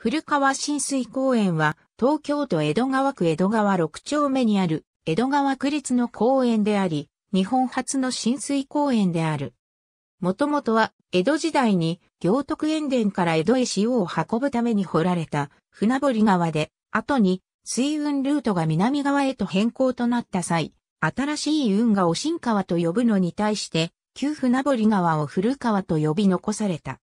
古川親水公園は東京都江戸川区江戸川6丁目にある江戸川区立の公園であり、日本初の親水公園である。もともとは江戸時代に行徳塩田から江戸へ塩を運ぶために掘られた船堀川で、後に水運ルートが南側へと変更となった際、新しい運河を新川と呼ぶのに対して、旧船堀川を古川と呼び残された。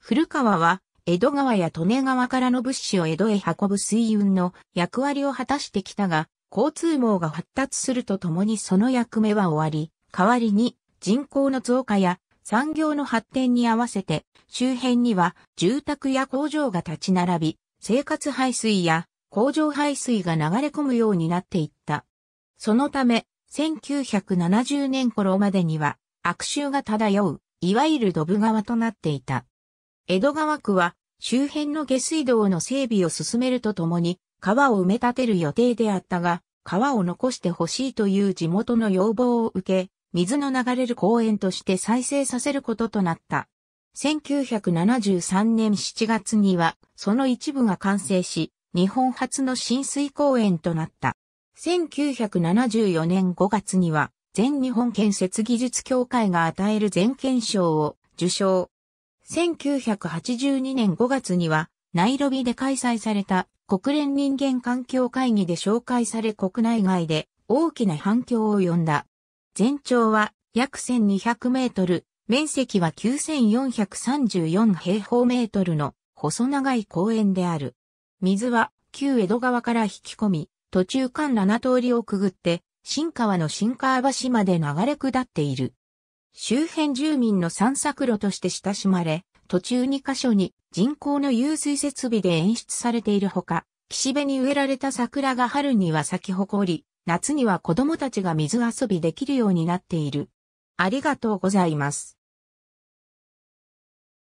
古川は江戸川や利根川からの物資を江戸へ運ぶ水運の役割を果たしてきたが、交通網が発達するとともにその役目は終わり、代わりに人口の増加や産業の発展に合わせて周辺には住宅や工場が立ち並び、生活排水や工場排水が流れ込むようになっていった。そのため、1970年頃までには悪臭が漂う、いわゆるドブ川となっていた。江戸川区は周辺の下水道の整備を進めるとともに川を埋め立てる予定であったが、川を残してほしいという地元の要望を受け、水の流れる公園として再生させることとなった。1973年7月には、その一部が完成し、日本初の浸水公園となった。1974年5月には、全日本建設技術協会が与える全県賞を受賞。1982年5月には、ナイロビで開催された国連人間環境会議で紹介され国内外で大きな反響を呼んだ。全長は約1200メートル、面積は9434平方メートルの細長い公園である。水は旧江戸川から引き込み、途中間7通りをくぐって、新川の新川橋まで流れ下っている。周辺住民の散策路として親しまれ、途中2カ所に人工の湧水設備で演出されているほか、岸辺に植えられた桜が春には咲き誇り、夏には子供たちが水遊びできるようになっている。ありがとうございます。